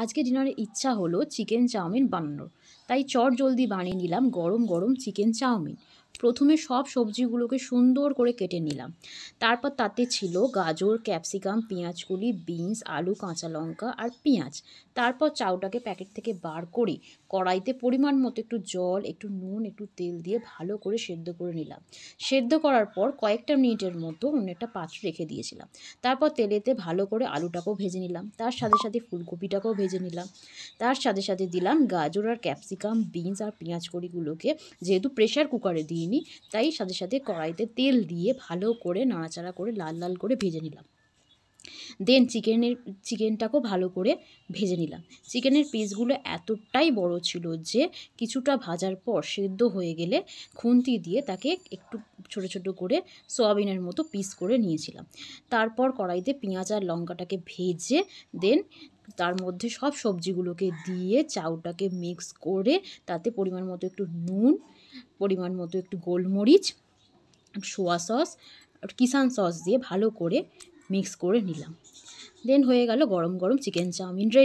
আজকে ডিনারে ইচ্ছা হলো চিকেন চাউমিন বানানোর তাই চট জলদি বানিয়ে নিলাম গরম গরম চিকেন চাউমিন প্রথমে সব সবজিগুলোকে সুন্দর করে কেটে নিলাম তারপর তাতে ছিল গাজর ক্যাপসিকাম পেঁয়াজগুলি বিনস আলু কাঁচা লঙ্কা আর পেঁয়াজ তারপর চাউটাকে প্যাকেট থেকে বার করে কড়াইতে পরিমাণ মতো একটু জল একটু নুন একটু তেল দিয়ে ভালো করে সেদ্ধ করে নিলাম সেদ্ধ করার পর কয়েকটা মিনিটের মতো অন্য একটা পাত্র রেখে দিয়েছিলাম তারপর তেলেতে ভালো করে আলুটাকেও ভেজে নিলাম তার সাথে সাথে ফুলকপিটাকেও ভেজে নিলাম তার সাথে সাথে দিলাম গাজর আর ক্যাপসিকাম বিনস আর পেঁয়াজ কড়িগুলোকে যেহেতু প্রেশার কুকারে দিয়ে বানিয়ে নিই তাই সাথে সাথে কড়াইতে তেল দিয়ে ভালো করে নাড়াচাড়া করে লাল লাল করে ভেজে নিলাম দেন চিকেনের চিকেনটাকেও ভালো করে ভেজে নিলাম চিকেনের পিসগুলো এতটাই বড় ছিল যে কিছুটা ভাজার পর সেদ্ধ হয়ে গেলে খুন্তি দিয়ে তাকে একটু ছোট ছোট করে সোয়াবিনের মতো পিস করে নিয়েছিলাম তারপর কড়াইতে পেঁয়াজ আর লঙ্কাটাকে ভেজে দেন তার মধ্যে সব সবজিগুলোকে দিয়ে চাউটাকে মিক্স করে তাতে পরিমাণ মতো একটু নুন পরিমাণ মতো একটু গোলমরিচ সোয়া সস কিষান সস দিয়ে ভালো করে মিক্স করে নিলাম দেন হয়ে গেল গরম গরম চিকেন চাউমিন রেডি